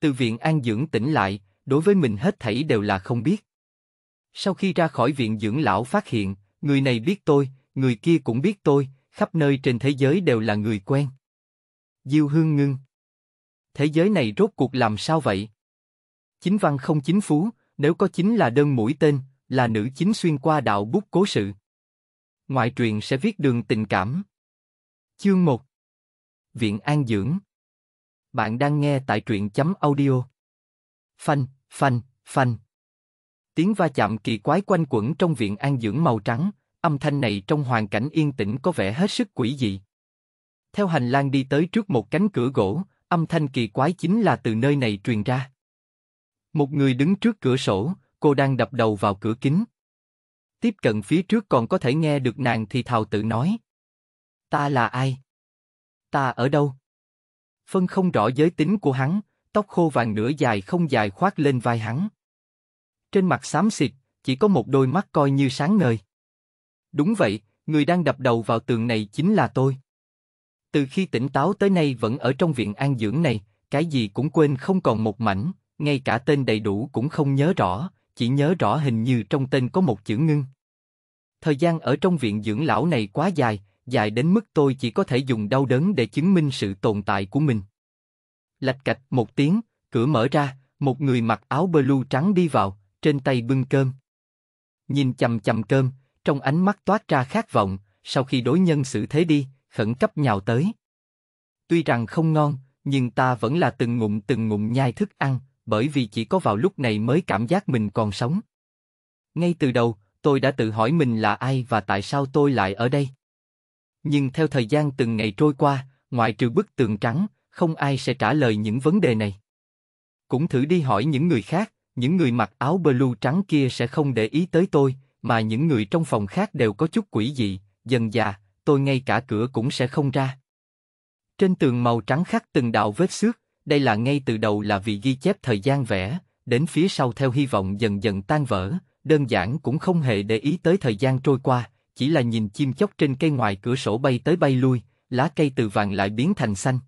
Từ viện an dưỡng tỉnh lại, đối với mình hết thảy đều là không biết. Sau khi ra khỏi viện dưỡng lão phát hiện, người này biết tôi, người kia cũng biết tôi, khắp nơi trên thế giới đều là người quen. Diêu Hương ngưng. Thế giới này rốt cuộc làm sao vậy? Chính văn không chính phú, nếu có chính là đơn mũi tên, là nữ chính xuyên qua đạo bút cố sự. Ngoại truyền sẽ viết đường tình cảm. Chương 1 Viện An Dưỡng bạn đang nghe tại truyện chấm audio. Phanh, phanh, phanh. Tiếng va chạm kỳ quái quanh quẩn trong viện an dưỡng màu trắng, âm thanh này trong hoàn cảnh yên tĩnh có vẻ hết sức quỷ dị. Theo hành lang đi tới trước một cánh cửa gỗ, âm thanh kỳ quái chính là từ nơi này truyền ra. Một người đứng trước cửa sổ, cô đang đập đầu vào cửa kính. Tiếp cận phía trước còn có thể nghe được nàng thì thào tự nói. Ta là ai? Ta ở đâu? phân không rõ giới tính của hắn, tóc khô vàng nửa dài không dài khoác lên vai hắn. Trên mặt xám xịt, chỉ có một đôi mắt coi như sáng ngời. Đúng vậy, người đang đập đầu vào tường này chính là tôi. Từ khi tỉnh táo tới nay vẫn ở trong viện an dưỡng này, cái gì cũng quên không còn một mảnh, ngay cả tên đầy đủ cũng không nhớ rõ, chỉ nhớ rõ hình như trong tên có một chữ ngưng. Thời gian ở trong viện dưỡng lão này quá dài, dài đến mức tôi chỉ có thể dùng đau đớn để chứng minh sự tồn tại của mình. Lạch cạch một tiếng, cửa mở ra, một người mặc áo blue trắng đi vào, trên tay bưng cơm. Nhìn chầm chầm cơm, trong ánh mắt toát ra khát vọng, sau khi đối nhân xử thế đi, khẩn cấp nhào tới. Tuy rằng không ngon, nhưng ta vẫn là từng ngụm từng ngụm nhai thức ăn, bởi vì chỉ có vào lúc này mới cảm giác mình còn sống. Ngay từ đầu, tôi đã tự hỏi mình là ai và tại sao tôi lại ở đây. Nhưng theo thời gian từng ngày trôi qua, ngoại trừ bức tường trắng, không ai sẽ trả lời những vấn đề này. Cũng thử đi hỏi những người khác, những người mặc áo blue trắng kia sẽ không để ý tới tôi, mà những người trong phòng khác đều có chút quỷ dị, dần dà, tôi ngay cả cửa cũng sẽ không ra. Trên tường màu trắng khắc từng đạo vết xước, đây là ngay từ đầu là vì ghi chép thời gian vẽ, đến phía sau theo hy vọng dần dần tan vỡ, đơn giản cũng không hề để ý tới thời gian trôi qua, chỉ là nhìn chim chóc trên cây ngoài cửa sổ bay tới bay lui, lá cây từ vàng lại biến thành xanh.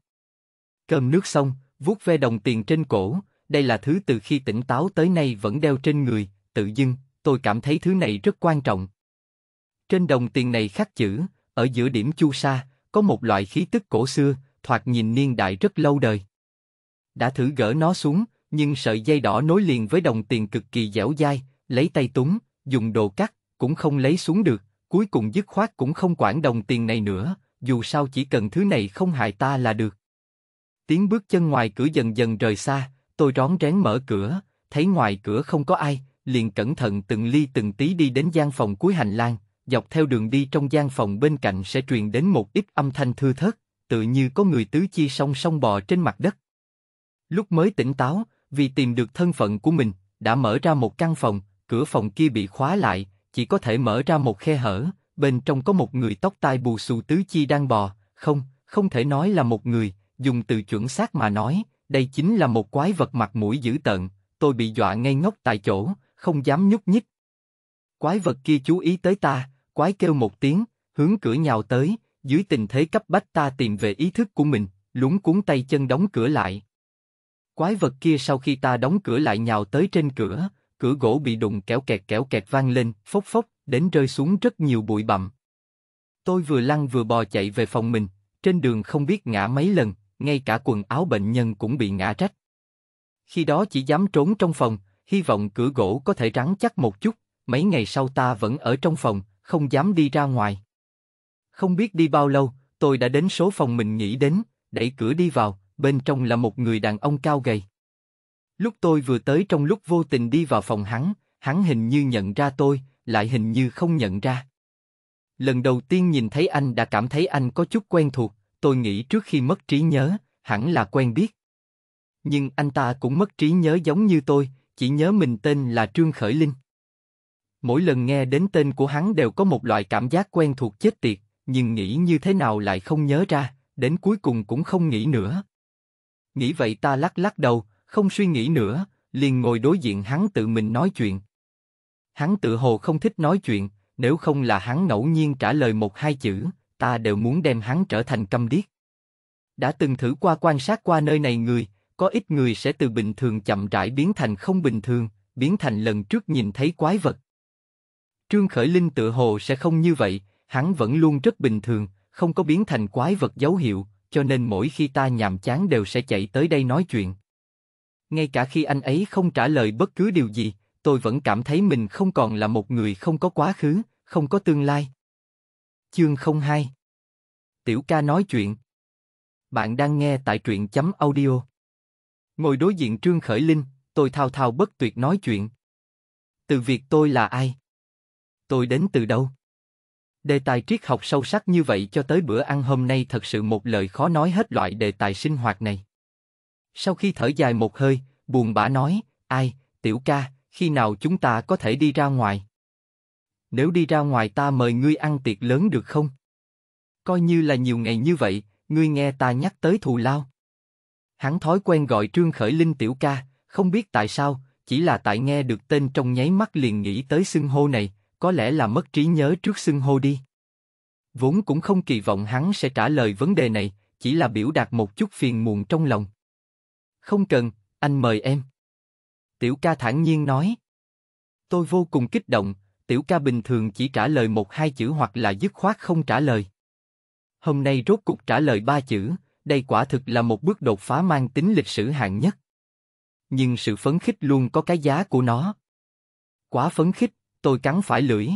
Cơm nước xong, vuốt ve đồng tiền trên cổ, đây là thứ từ khi tỉnh táo tới nay vẫn đeo trên người, tự dưng, tôi cảm thấy thứ này rất quan trọng. Trên đồng tiền này khắc chữ, ở giữa điểm chu sa, có một loại khí tức cổ xưa, thoạt nhìn niên đại rất lâu đời. Đã thử gỡ nó xuống, nhưng sợi dây đỏ nối liền với đồng tiền cực kỳ dẻo dai, lấy tay túng, dùng đồ cắt, cũng không lấy xuống được, cuối cùng dứt khoát cũng không quản đồng tiền này nữa, dù sao chỉ cần thứ này không hại ta là được. Tiếng bước chân ngoài cửa dần dần rời xa, tôi rón rén mở cửa, thấy ngoài cửa không có ai, liền cẩn thận từng ly từng tí đi đến gian phòng cuối hành lang, dọc theo đường đi trong gian phòng bên cạnh sẽ truyền đến một ít âm thanh thưa thớt, tự như có người tứ chi song song bò trên mặt đất. Lúc mới tỉnh táo, vì tìm được thân phận của mình, đã mở ra một căn phòng, cửa phòng kia bị khóa lại, chỉ có thể mở ra một khe hở, bên trong có một người tóc tai bù xù tứ chi đang bò, không, không thể nói là một người, dùng từ chuẩn xác mà nói, đây chính là một quái vật mặt mũi dữ tợn, tôi bị dọa ngay ngốc tại chỗ, không dám nhúc nhích. Quái vật kia chú ý tới ta, quái kêu một tiếng, hướng cửa nhào tới, dưới tình thế cấp bách ta tìm về ý thức của mình, lúng cuốn tay chân đóng cửa lại. Quái vật kia sau khi ta đóng cửa lại nhào tới trên cửa, cửa gỗ bị đụng kéo kẹt kéo kẹt vang lên, phốc phốc, đến rơi xuống rất nhiều bụi bặm. Tôi vừa lăn vừa bò chạy về phòng mình, trên đường không biết ngã mấy lần, ngay cả quần áo bệnh nhân cũng bị ngã rách. Khi đó chỉ dám trốn trong phòng, hy vọng cửa gỗ có thể rắn chắc một chút, mấy ngày sau ta vẫn ở trong phòng, không dám đi ra ngoài. Không biết đi bao lâu, tôi đã đến số phòng mình nghĩ đến, đẩy cửa đi vào, bên trong là một người đàn ông cao gầy. Lúc tôi vừa tới trong lúc vô tình đi vào phòng hắn, hắn hình như nhận ra tôi, lại hình như không nhận ra. Lần đầu tiên nhìn thấy anh đã cảm thấy anh có chút quen thuộc, tôi nghĩ trước khi mất trí nhớ, hẳn là quen biết. Nhưng anh ta cũng mất trí nhớ giống như tôi, chỉ nhớ mình tên là Trương Khởi Linh. Mỗi lần nghe đến tên của hắn đều có một loại cảm giác quen thuộc chết tiệt, nhưng nghĩ như thế nào lại không nhớ ra, đến cuối cùng cũng không nghĩ nữa. Nghĩ vậy ta lắc lắc đầu, không suy nghĩ nữa, liền ngồi đối diện hắn tự mình nói chuyện. Hắn tự hồ không thích nói chuyện, nếu không là hắn ngẫu nhiên trả lời một hai chữ, ta đều muốn đem hắn trở thành câm điếc. Đã từng thử qua quan sát qua nơi này người, có ít người sẽ từ bình thường chậm rãi biến thành không bình thường, biến thành lần trước nhìn thấy quái vật. Trương Khởi Linh tự hồ sẽ không như vậy, hắn vẫn luôn rất bình thường, không có biến thành quái vật dấu hiệu, cho nên mỗi khi ta nhàm chán đều sẽ chạy tới đây nói chuyện. Ngay cả khi anh ấy không trả lời bất cứ điều gì, tôi vẫn cảm thấy mình không còn là một người không có quá khứ, không có tương lai. Chương 02 Tiểu ca nói chuyện Bạn đang nghe tại truyện chấm audio Ngồi đối diện Trương Khởi Linh, tôi thao thao bất tuyệt nói chuyện. Từ việc tôi là ai? Tôi đến từ đâu? Đề tài triết học sâu sắc như vậy cho tới bữa ăn hôm nay thật sự một lời khó nói hết loại đề tài sinh hoạt này. Sau khi thở dài một hơi, buồn bã nói, ai, tiểu ca, khi nào chúng ta có thể đi ra ngoài? Nếu đi ra ngoài ta mời ngươi ăn tiệc lớn được không? Coi như là nhiều ngày như vậy, ngươi nghe ta nhắc tới thù lao. Hắn thói quen gọi Trương Khởi Linh tiểu ca, không biết tại sao, chỉ là tại nghe được tên trong nháy mắt liền nghĩ tới xưng hô này, có lẽ là mất trí nhớ trước xưng hô đi. Vốn cũng không kỳ vọng hắn sẽ trả lời vấn đề này, chỉ là biểu đạt một chút phiền muộn trong lòng. Không cần, anh mời em. Tiểu ca thản nhiên nói. Tôi vô cùng kích động, tiểu ca bình thường chỉ trả lời một hai chữ hoặc là dứt khoát không trả lời. Hôm nay rốt cục trả lời ba chữ, đây quả thực là một bước đột phá mang tính lịch sử hạng nhất. Nhưng sự phấn khích luôn có cái giá của nó. Quá phấn khích, tôi cắn phải lưỡi.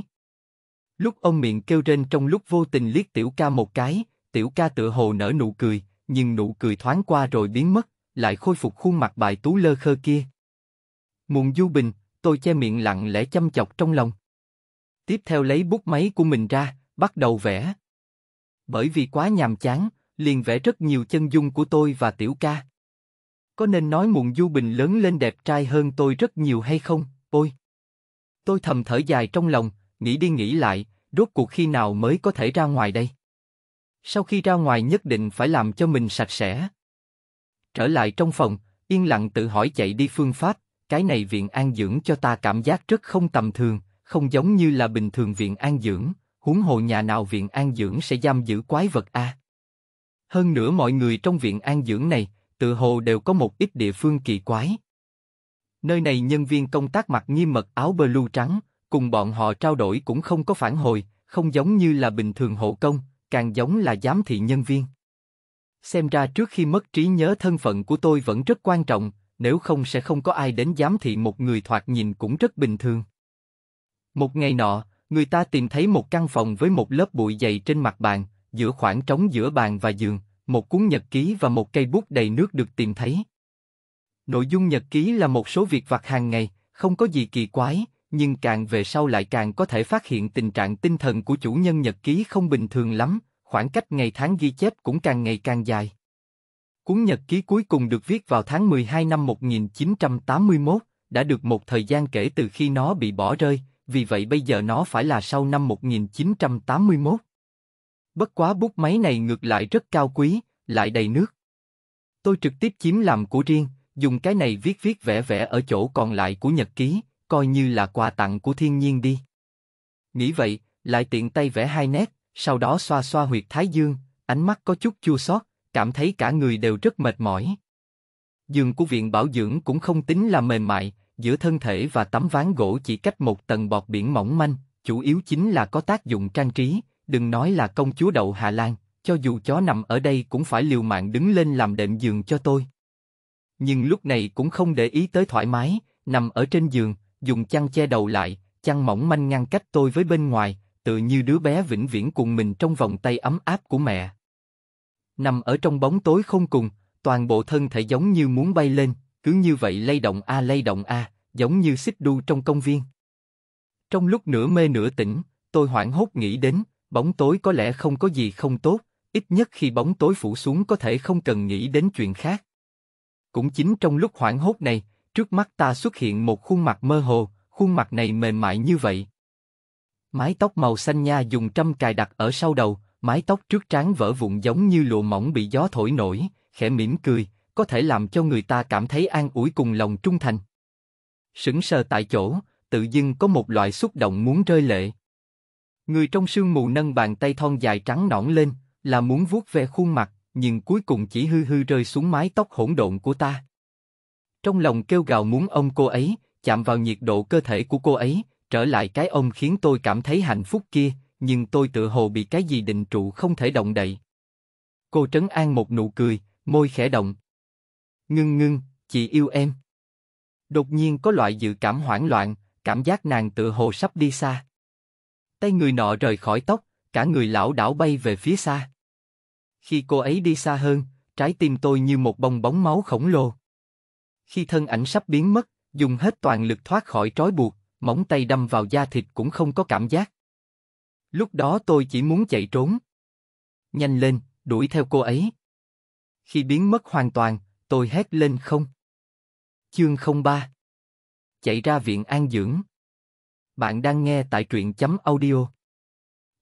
Lúc ông miệng kêu rên trong lúc vô tình liếc tiểu ca một cái, tiểu ca tựa hồ nở nụ cười, nhưng nụ cười thoáng qua rồi biến mất lại khôi phục khuôn mặt bài tú lơ khơ kia. Muộn du bình, tôi che miệng lặng lẽ chăm chọc trong lòng. Tiếp theo lấy bút máy của mình ra, bắt đầu vẽ. Bởi vì quá nhàm chán, liền vẽ rất nhiều chân dung của tôi và tiểu ca. Có nên nói muộn du bình lớn lên đẹp trai hơn tôi rất nhiều hay không, ôi? Tôi thầm thở dài trong lòng, nghĩ đi nghĩ lại, rốt cuộc khi nào mới có thể ra ngoài đây? Sau khi ra ngoài nhất định phải làm cho mình sạch sẽ. Trở lại trong phòng, yên lặng tự hỏi chạy đi phương pháp, cái này viện an dưỡng cho ta cảm giác rất không tầm thường, không giống như là bình thường viện an dưỡng, huống hồ nhà nào viện an dưỡng sẽ giam giữ quái vật a. Hơn nữa mọi người trong viện an dưỡng này, tự hồ đều có một ít địa phương kỳ quái. Nơi này nhân viên công tác mặc nghiêm mật áo blue trắng, cùng bọn họ trao đổi cũng không có phản hồi, không giống như là bình thường hộ công, càng giống là giám thị nhân viên. Xem ra trước khi mất trí nhớ thân phận của tôi vẫn rất quan trọng, nếu không sẽ không có ai đến giám thị một người thoạt nhìn cũng rất bình thường. Một ngày nọ, người ta tìm thấy một căn phòng với một lớp bụi dày trên mặt bàn, giữa khoảng trống giữa bàn và giường, một cuốn nhật ký và một cây bút đầy nước được tìm thấy. Nội dung nhật ký là một số việc vặt hàng ngày, không có gì kỳ quái, nhưng càng về sau lại càng có thể phát hiện tình trạng tinh thần của chủ nhân nhật ký không bình thường lắm, khoảng cách ngày tháng ghi chép cũng càng ngày càng dài. Cuốn nhật ký cuối cùng được viết vào tháng 12 năm 1981, đã được một thời gian kể từ khi nó bị bỏ rơi, vì vậy bây giờ nó phải là sau năm 1981. Bất quá bút máy này ngược lại rất cao quý, lại đầy nước. Tôi trực tiếp chiếm làm của riêng, dùng cái này viết viết vẽ vẽ ở chỗ còn lại của nhật ký, coi như là quà tặng của thiên nhiên đi. Nghĩ vậy, lại tiện tay vẽ hai nét, sau đó xoa xoa huyệt thái dương, ánh mắt có chút chua xót, cảm thấy cả người đều rất mệt mỏi. Giường của viện bảo dưỡng cũng không tính là mềm mại, giữa thân thể và tấm ván gỗ chỉ cách một tầng bọt biển mỏng manh, chủ yếu chính là có tác dụng trang trí, đừng nói là công chúa đậu Hà Lan, cho dù chó nằm ở đây cũng phải liều mạng đứng lên làm đệm giường cho tôi. Nhưng lúc này cũng không để ý tới thoải mái, nằm ở trên giường, dùng chăn che đầu lại, chăn mỏng manh ngăn cách tôi với bên ngoài, tựa như đứa bé vĩnh viễn cùng mình trong vòng tay ấm áp của mẹ. Nằm ở trong bóng tối không cùng, toàn bộ thân thể giống như muốn bay lên, cứ như vậy lay động a lay động a, giống như xích đu trong công viên. Trong lúc nửa mê nửa tỉnh, tôi hoảng hốt nghĩ đến, bóng tối có lẽ không có gì không tốt, ít nhất khi bóng tối phủ xuống có thể không cần nghĩ đến chuyện khác. Cũng chính trong lúc hoảng hốt này, trước mắt ta xuất hiện một khuôn mặt mơ hồ, khuôn mặt này mềm mại như vậy, Mái tóc màu xanh nha dùng trăm cài đặt ở sau đầu, mái tóc trước trán vỡ vụn giống như lụa mỏng bị gió thổi nổi, khẽ mỉm cười, có thể làm cho người ta cảm thấy an ủi cùng lòng trung thành. Sững sờ tại chỗ, tự dưng có một loại xúc động muốn rơi lệ. Người trong sương mù nâng bàn tay thon dài trắng nõn lên, là muốn vuốt ve khuôn mặt, nhưng cuối cùng chỉ hư hư rơi xuống mái tóc hỗn độn của ta. Trong lòng kêu gào muốn ông cô ấy, chạm vào nhiệt độ cơ thể của cô ấy, Trở lại cái ông khiến tôi cảm thấy hạnh phúc kia, nhưng tôi tự hồ bị cái gì định trụ không thể động đậy. Cô trấn an một nụ cười, môi khẽ động. Ngưng ngưng, chị yêu em. Đột nhiên có loại dự cảm hoảng loạn, cảm giác nàng tự hồ sắp đi xa. Tay người nọ rời khỏi tóc, cả người lão đảo bay về phía xa. Khi cô ấy đi xa hơn, trái tim tôi như một bong bóng máu khổng lồ. Khi thân ảnh sắp biến mất, dùng hết toàn lực thoát khỏi trói buộc, móng tay đâm vào da thịt cũng không có cảm giác. Lúc đó tôi chỉ muốn chạy trốn. Nhanh lên, đuổi theo cô ấy. Khi biến mất hoàn toàn, tôi hét lên không. Chương 03 Chạy ra viện an dưỡng. Bạn đang nghe tại truyện chấm audio.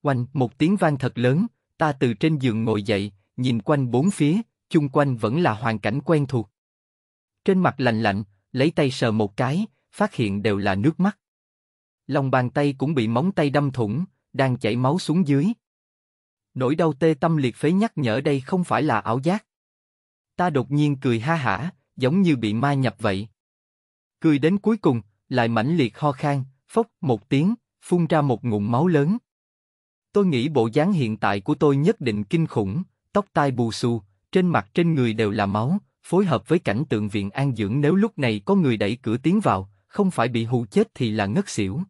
quanh một tiếng vang thật lớn, ta từ trên giường ngồi dậy, nhìn quanh bốn phía, chung quanh vẫn là hoàn cảnh quen thuộc. Trên mặt lạnh lạnh, lấy tay sờ một cái, phát hiện đều là nước mắt lòng bàn tay cũng bị móng tay đâm thủng, đang chảy máu xuống dưới. Nỗi đau tê tâm liệt phế nhắc nhở đây không phải là ảo giác. Ta đột nhiên cười ha hả, giống như bị ma nhập vậy. Cười đến cuối cùng, lại mãnh liệt ho khan, phốc một tiếng, phun ra một ngụm máu lớn. Tôi nghĩ bộ dáng hiện tại của tôi nhất định kinh khủng, tóc tai bù xù, trên mặt trên người đều là máu, phối hợp với cảnh tượng viện an dưỡng nếu lúc này có người đẩy cửa tiến vào, không phải bị hù chết thì là ngất xỉu.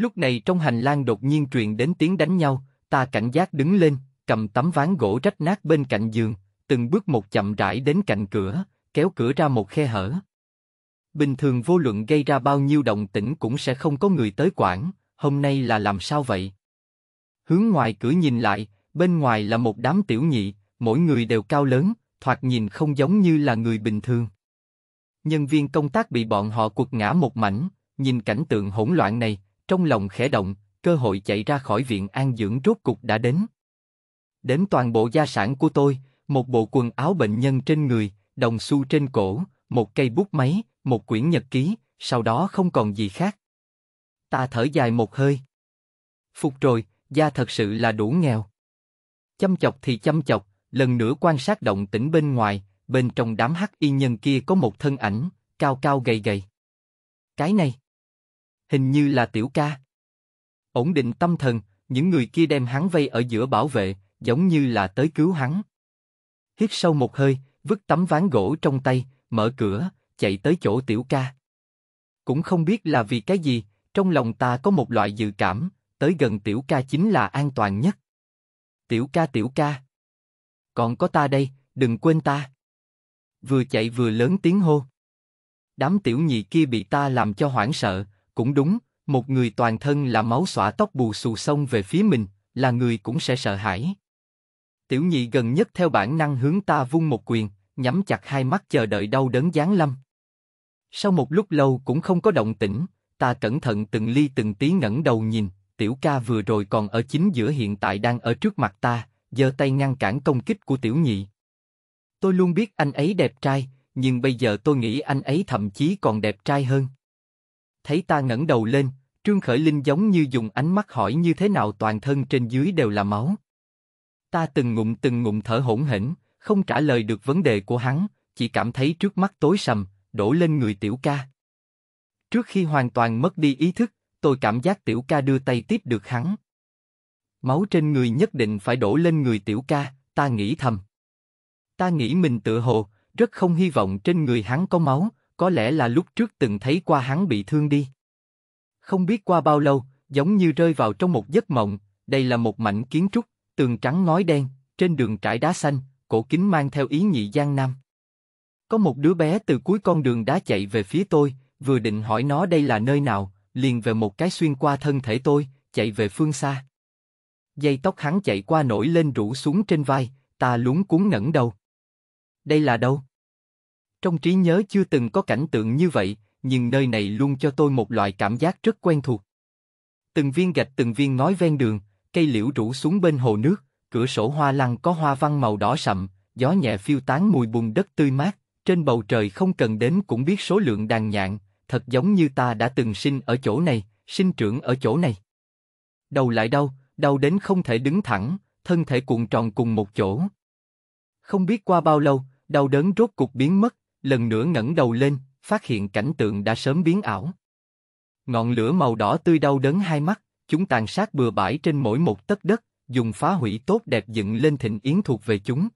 Lúc này trong hành lang đột nhiên truyền đến tiếng đánh nhau, ta cảnh giác đứng lên, cầm tấm ván gỗ rách nát bên cạnh giường, từng bước một chậm rãi đến cạnh cửa, kéo cửa ra một khe hở. Bình thường vô luận gây ra bao nhiêu động tĩnh cũng sẽ không có người tới quản, hôm nay là làm sao vậy? Hướng ngoài cửa nhìn lại, bên ngoài là một đám tiểu nhị, mỗi người đều cao lớn, thoạt nhìn không giống như là người bình thường. Nhân viên công tác bị bọn họ quật ngã một mảnh, nhìn cảnh tượng hỗn loạn này, trong lòng khẽ động, cơ hội chạy ra khỏi viện an dưỡng rốt cục đã đến. Đến toàn bộ gia sản của tôi, một bộ quần áo bệnh nhân trên người, đồng xu trên cổ, một cây bút máy, một quyển nhật ký, sau đó không còn gì khác. Ta thở dài một hơi. Phục rồi, gia thật sự là đủ nghèo. Chăm chọc thì chăm chọc, lần nữa quan sát động tĩnh bên ngoài, bên trong đám hắc y nhân kia có một thân ảnh, cao cao gầy gầy. Cái này hình như là tiểu ca. Ổn định tâm thần, những người kia đem hắn vây ở giữa bảo vệ, giống như là tới cứu hắn. Hít sâu một hơi, vứt tấm ván gỗ trong tay, mở cửa, chạy tới chỗ tiểu ca. Cũng không biết là vì cái gì, trong lòng ta có một loại dự cảm, tới gần tiểu ca chính là an toàn nhất. Tiểu ca tiểu ca. Còn có ta đây, đừng quên ta. Vừa chạy vừa lớn tiếng hô. Đám tiểu nhị kia bị ta làm cho hoảng sợ, cũng đúng, một người toàn thân là máu xõa tóc bù xù xông về phía mình, là người cũng sẽ sợ hãi. Tiểu nhị gần nhất theo bản năng hướng ta vung một quyền, nhắm chặt hai mắt chờ đợi đau đớn giáng lâm. Sau một lúc lâu cũng không có động tĩnh, ta cẩn thận từng ly từng tí ngẩng đầu nhìn, tiểu ca vừa rồi còn ở chính giữa hiện tại đang ở trước mặt ta, giơ tay ngăn cản công kích của tiểu nhị. Tôi luôn biết anh ấy đẹp trai, nhưng bây giờ tôi nghĩ anh ấy thậm chí còn đẹp trai hơn thấy ta ngẩng đầu lên, Trương Khởi Linh giống như dùng ánh mắt hỏi như thế nào toàn thân trên dưới đều là máu. Ta từng ngụm từng ngụm thở hỗn hển, không trả lời được vấn đề của hắn, chỉ cảm thấy trước mắt tối sầm, đổ lên người tiểu ca. Trước khi hoàn toàn mất đi ý thức, tôi cảm giác tiểu ca đưa tay tiếp được hắn. Máu trên người nhất định phải đổ lên người tiểu ca, ta nghĩ thầm. Ta nghĩ mình tự hồ, rất không hy vọng trên người hắn có máu, có lẽ là lúc trước từng thấy qua hắn bị thương đi. Không biết qua bao lâu, giống như rơi vào trong một giấc mộng, đây là một mảnh kiến trúc, tường trắng nói đen, trên đường trải đá xanh, cổ kính mang theo ý nhị giang nam. Có một đứa bé từ cuối con đường đá chạy về phía tôi, vừa định hỏi nó đây là nơi nào, liền về một cái xuyên qua thân thể tôi, chạy về phương xa. Dây tóc hắn chạy qua nổi lên rủ xuống trên vai, ta lúng cuốn ngẩng đầu. Đây là đâu? Trong trí nhớ chưa từng có cảnh tượng như vậy, nhưng nơi này luôn cho tôi một loại cảm giác rất quen thuộc. Từng viên gạch từng viên nói ven đường, cây liễu rủ xuống bên hồ nước, cửa sổ hoa lăng có hoa văn màu đỏ sậm, gió nhẹ phiêu tán mùi bùn đất tươi mát, trên bầu trời không cần đến cũng biết số lượng đàn nhạn, thật giống như ta đã từng sinh ở chỗ này, sinh trưởng ở chỗ này. Đầu lại đau, đau đến không thể đứng thẳng, thân thể cuộn tròn cùng một chỗ. Không biết qua bao lâu, đau đớn rốt cục biến mất, lần nữa ngẩng đầu lên, phát hiện cảnh tượng đã sớm biến ảo. Ngọn lửa màu đỏ tươi đau đớn hai mắt, chúng tàn sát bừa bãi trên mỗi một tấc đất, dùng phá hủy tốt đẹp dựng lên thịnh yến thuộc về chúng.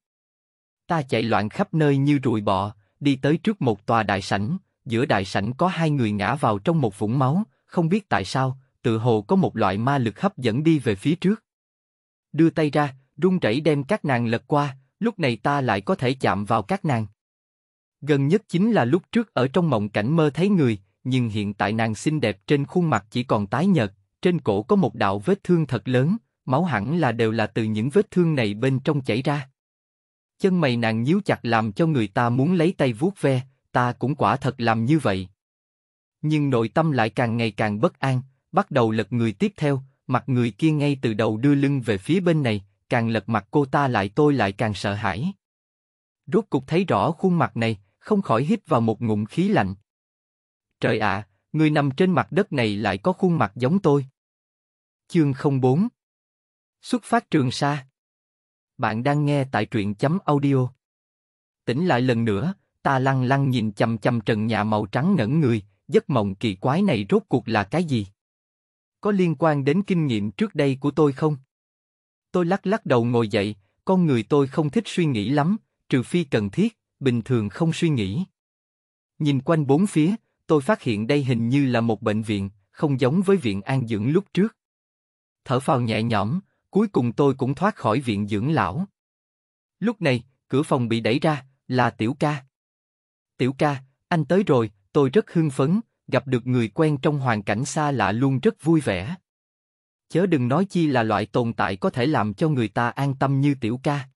Ta chạy loạn khắp nơi như ruồi bọ, đi tới trước một tòa đại sảnh, giữa đại sảnh có hai người ngã vào trong một vũng máu, không biết tại sao, tự hồ có một loại ma lực hấp dẫn đi về phía trước. Đưa tay ra, rung rẩy đem các nàng lật qua, lúc này ta lại có thể chạm vào các nàng. Gần nhất chính là lúc trước ở trong mộng cảnh mơ thấy người, nhưng hiện tại nàng xinh đẹp trên khuôn mặt chỉ còn tái nhợt, trên cổ có một đạo vết thương thật lớn, máu hẳn là đều là từ những vết thương này bên trong chảy ra. Chân mày nàng nhíu chặt làm cho người ta muốn lấy tay vuốt ve, ta cũng quả thật làm như vậy. Nhưng nội tâm lại càng ngày càng bất an, bắt đầu lật người tiếp theo, mặt người kia ngay từ đầu đưa lưng về phía bên này, càng lật mặt cô ta lại tôi lại càng sợ hãi. Rốt cục thấy rõ khuôn mặt này, không khỏi hít vào một ngụm khí lạnh. Trời ạ, người nằm trên mặt đất này lại có khuôn mặt giống tôi. Chương 04 Xuất phát Trường Sa Bạn đang nghe tại truyện chấm audio. Tỉnh lại lần nữa, ta lăng lăng nhìn chầm chầm trần nhà màu trắng ngẩn người, giấc mộng kỳ quái này rốt cuộc là cái gì? Có liên quan đến kinh nghiệm trước đây của tôi không? Tôi lắc lắc đầu ngồi dậy, con người tôi không thích suy nghĩ lắm, trừ phi cần thiết bình thường không suy nghĩ. Nhìn quanh bốn phía, tôi phát hiện đây hình như là một bệnh viện, không giống với viện an dưỡng lúc trước. Thở phào nhẹ nhõm, cuối cùng tôi cũng thoát khỏi viện dưỡng lão. Lúc này, cửa phòng bị đẩy ra, là Tiểu Ca. Tiểu Ca, anh tới rồi, tôi rất hưng phấn, gặp được người quen trong hoàn cảnh xa lạ luôn rất vui vẻ. Chớ đừng nói chi là loại tồn tại có thể làm cho người ta an tâm như Tiểu Ca.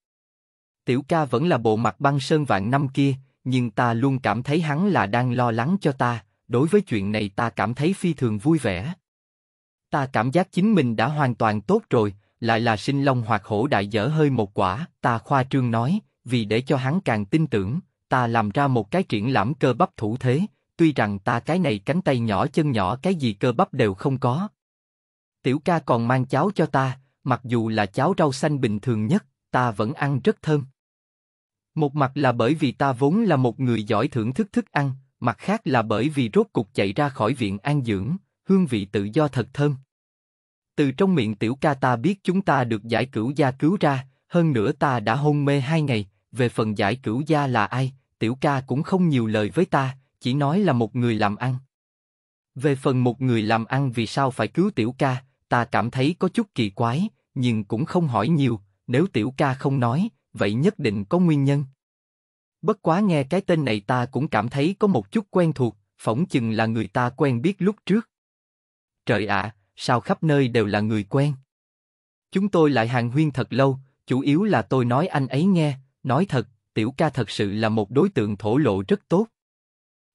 Tiểu ca vẫn là bộ mặt băng sơn vạn năm kia, nhưng ta luôn cảm thấy hắn là đang lo lắng cho ta, đối với chuyện này ta cảm thấy phi thường vui vẻ. Ta cảm giác chính mình đã hoàn toàn tốt rồi, lại là sinh long hoặc hổ đại dở hơi một quả, ta khoa trương nói, vì để cho hắn càng tin tưởng, ta làm ra một cái triển lãm cơ bắp thủ thế, tuy rằng ta cái này cánh tay nhỏ chân nhỏ cái gì cơ bắp đều không có. Tiểu ca còn mang cháo cho ta, mặc dù là cháo rau xanh bình thường nhất, ta vẫn ăn rất thơm. Một mặt là bởi vì ta vốn là một người giỏi thưởng thức thức ăn, mặt khác là bởi vì rốt cục chạy ra khỏi viện an dưỡng, hương vị tự do thật thơm. Từ trong miệng tiểu ca ta biết chúng ta được giải cửu gia cứu ra, hơn nữa ta đã hôn mê hai ngày, về phần giải cửu gia là ai, tiểu ca cũng không nhiều lời với ta, chỉ nói là một người làm ăn. Về phần một người làm ăn vì sao phải cứu tiểu ca, ta cảm thấy có chút kỳ quái, nhưng cũng không hỏi nhiều, nếu tiểu ca không nói, vậy nhất định có nguyên nhân. Bất quá nghe cái tên này ta cũng cảm thấy có một chút quen thuộc, phỏng chừng là người ta quen biết lúc trước. Trời ạ, à, sao khắp nơi đều là người quen? Chúng tôi lại hàng huyên thật lâu, chủ yếu là tôi nói anh ấy nghe, nói thật, tiểu ca thật sự là một đối tượng thổ lộ rất tốt.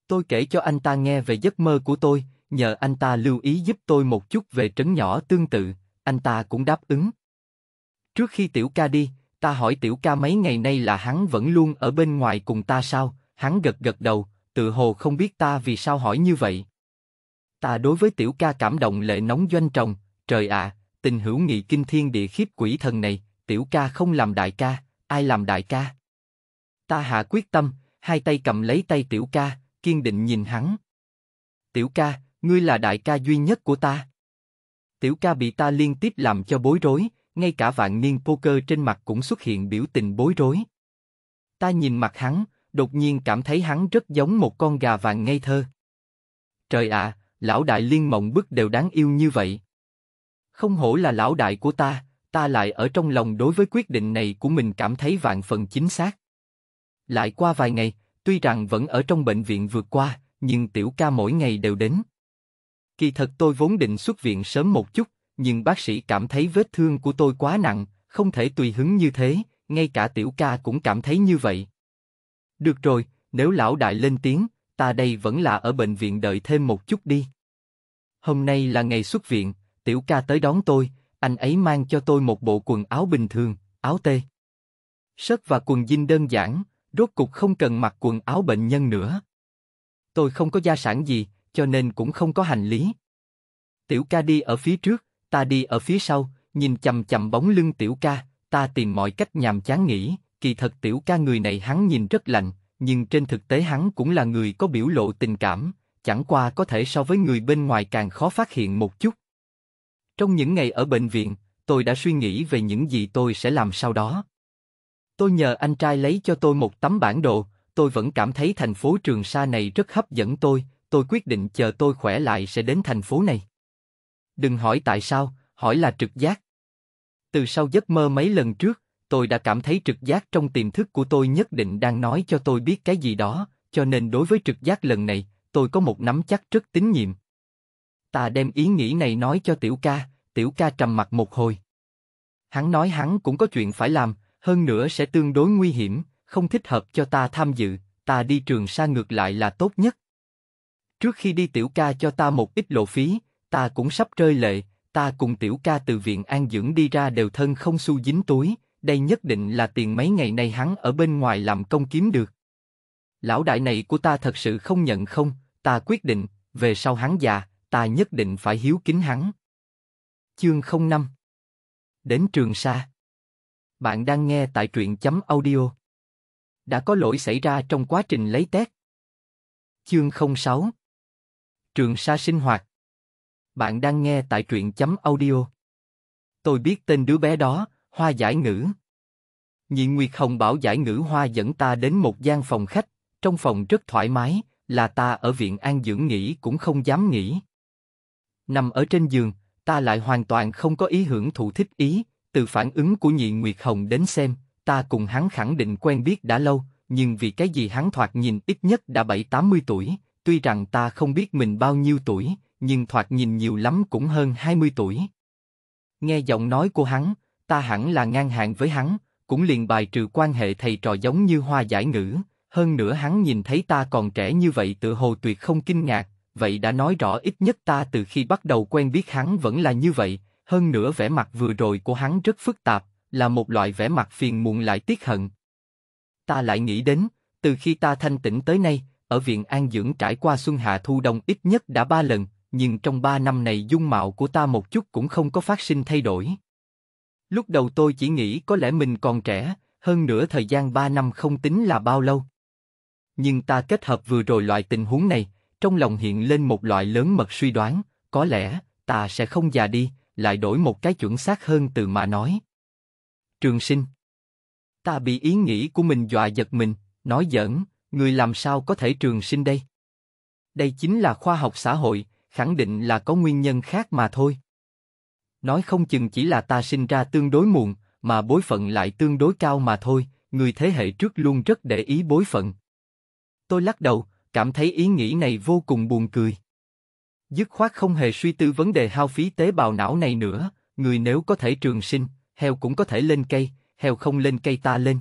Tôi kể cho anh ta nghe về giấc mơ của tôi, nhờ anh ta lưu ý giúp tôi một chút về trấn nhỏ tương tự, anh ta cũng đáp ứng. Trước khi tiểu ca đi, ta hỏi tiểu ca mấy ngày nay là hắn vẫn luôn ở bên ngoài cùng ta sao? Hắn gật gật đầu, tự hồ không biết ta vì sao hỏi như vậy. Ta đối với tiểu ca cảm động lệ nóng doanh trồng, trời ạ, tình hữu nghị kinh thiên địa khiếp quỷ thần này, tiểu ca không làm đại ca, ai làm đại ca? Ta hạ quyết tâm, hai tay cầm lấy tay tiểu ca, kiên định nhìn hắn. Tiểu ca, ngươi là đại ca duy nhất của ta. Tiểu ca bị ta liên tiếp làm cho bối rối, ngay cả vạn niên poker trên mặt cũng xuất hiện biểu tình bối rối. Ta nhìn mặt hắn, đột nhiên cảm thấy hắn rất giống một con gà vàng ngây thơ. Trời ạ, à, lão đại liên mộng bức đều đáng yêu như vậy. Không hổ là lão đại của ta, ta lại ở trong lòng đối với quyết định này của mình cảm thấy vạn phần chính xác. Lại qua vài ngày, tuy rằng vẫn ở trong bệnh viện vượt qua, nhưng tiểu ca mỗi ngày đều đến. Kỳ thật tôi vốn định xuất viện sớm một chút, nhưng bác sĩ cảm thấy vết thương của tôi quá nặng, không thể tùy hứng như thế, ngay cả tiểu ca cũng cảm thấy như vậy. Được rồi, nếu lão đại lên tiếng, ta đây vẫn là ở bệnh viện đợi thêm một chút đi. Hôm nay là ngày xuất viện, tiểu ca tới đón tôi, anh ấy mang cho tôi một bộ quần áo bình thường, áo tê. Sất và quần jean đơn giản, rốt cục không cần mặc quần áo bệnh nhân nữa. Tôi không có gia sản gì, cho nên cũng không có hành lý. Tiểu ca đi ở phía trước, Ta đi ở phía sau, nhìn chầm chầm bóng lưng tiểu ca, ta tìm mọi cách nhàm chán nghĩ, kỳ thật tiểu ca người này hắn nhìn rất lạnh, nhưng trên thực tế hắn cũng là người có biểu lộ tình cảm, chẳng qua có thể so với người bên ngoài càng khó phát hiện một chút. Trong những ngày ở bệnh viện, tôi đã suy nghĩ về những gì tôi sẽ làm sau đó. Tôi nhờ anh trai lấy cho tôi một tấm bản đồ, tôi vẫn cảm thấy thành phố Trường Sa này rất hấp dẫn tôi, tôi quyết định chờ tôi khỏe lại sẽ đến thành phố này. Đừng hỏi tại sao, hỏi là trực giác. Từ sau giấc mơ mấy lần trước, tôi đã cảm thấy trực giác trong tiềm thức của tôi nhất định đang nói cho tôi biết cái gì đó, cho nên đối với trực giác lần này, tôi có một nắm chắc rất tín nhiệm. Ta đem ý nghĩ này nói cho tiểu ca, tiểu ca trầm mặt một hồi. Hắn nói hắn cũng có chuyện phải làm, hơn nữa sẽ tương đối nguy hiểm, không thích hợp cho ta tham dự, ta đi trường xa ngược lại là tốt nhất. Trước khi đi tiểu ca cho ta một ít lộ phí, ta cũng sắp rơi lệ, ta cùng tiểu ca từ viện an dưỡng đi ra đều thân không xu dính túi, đây nhất định là tiền mấy ngày nay hắn ở bên ngoài làm công kiếm được. Lão đại này của ta thật sự không nhận không, ta quyết định, về sau hắn già, ta nhất định phải hiếu kính hắn. Chương 05 Đến Trường Sa Bạn đang nghe tại truyện chấm audio. Đã có lỗi xảy ra trong quá trình lấy tét. Chương 06 Trường Sa sinh hoạt bạn đang nghe tại truyện chấm audio. Tôi biết tên đứa bé đó, Hoa Giải Ngữ. Nhị Nguyệt Hồng bảo Giải Ngữ Hoa dẫn ta đến một gian phòng khách, trong phòng rất thoải mái, là ta ở viện an dưỡng nghỉ cũng không dám nghỉ. Nằm ở trên giường, ta lại hoàn toàn không có ý hưởng thụ thích ý, từ phản ứng của Nhị Nguyệt Hồng đến xem, ta cùng hắn khẳng định quen biết đã lâu, nhưng vì cái gì hắn thoạt nhìn ít nhất đã 7-80 tuổi, tuy rằng ta không biết mình bao nhiêu tuổi, nhưng thoạt nhìn nhiều lắm cũng hơn 20 tuổi. Nghe giọng nói của hắn, ta hẳn là ngang hàng với hắn, cũng liền bài trừ quan hệ thầy trò giống như hoa giải ngữ. Hơn nữa hắn nhìn thấy ta còn trẻ như vậy tự hồ tuyệt không kinh ngạc, vậy đã nói rõ ít nhất ta từ khi bắt đầu quen biết hắn vẫn là như vậy. Hơn nữa vẻ mặt vừa rồi của hắn rất phức tạp, là một loại vẻ mặt phiền muộn lại tiếc hận. Ta lại nghĩ đến, từ khi ta thanh tĩnh tới nay, ở viện an dưỡng trải qua xuân hạ thu đông ít nhất đã ba lần, nhưng trong ba năm này dung mạo của ta một chút cũng không có phát sinh thay đổi. Lúc đầu tôi chỉ nghĩ có lẽ mình còn trẻ, hơn nữa thời gian ba năm không tính là bao lâu. Nhưng ta kết hợp vừa rồi loại tình huống này, trong lòng hiện lên một loại lớn mật suy đoán, có lẽ ta sẽ không già đi, lại đổi một cái chuẩn xác hơn từ mà nói. Trường sinh. Ta bị ý nghĩ của mình dọa giật mình, nói giỡn, người làm sao có thể trường sinh đây? Đây chính là khoa học xã hội, khẳng định là có nguyên nhân khác mà thôi. Nói không chừng chỉ là ta sinh ra tương đối muộn, mà bối phận lại tương đối cao mà thôi, người thế hệ trước luôn rất để ý bối phận. Tôi lắc đầu, cảm thấy ý nghĩ này vô cùng buồn cười. Dứt khoát không hề suy tư vấn đề hao phí tế bào não này nữa, người nếu có thể trường sinh, heo cũng có thể lên cây, heo không lên cây ta lên.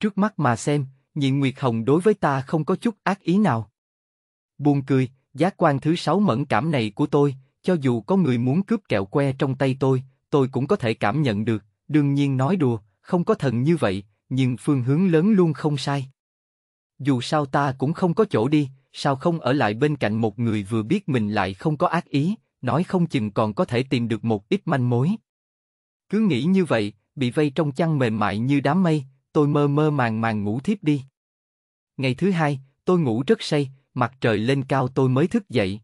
Trước mắt mà xem, nhị Nguyệt Hồng đối với ta không có chút ác ý nào. Buồn cười, Giác quan thứ sáu mẫn cảm này của tôi, cho dù có người muốn cướp kẹo que trong tay tôi, tôi cũng có thể cảm nhận được, đương nhiên nói đùa, không có thần như vậy, nhưng phương hướng lớn luôn không sai. Dù sao ta cũng không có chỗ đi, sao không ở lại bên cạnh một người vừa biết mình lại không có ác ý, nói không chừng còn có thể tìm được một ít manh mối. Cứ nghĩ như vậy, bị vây trong chăn mềm mại như đám mây, tôi mơ mơ màng màng ngủ thiếp đi. Ngày thứ hai, tôi ngủ rất say, mặt trời lên cao tôi mới thức dậy.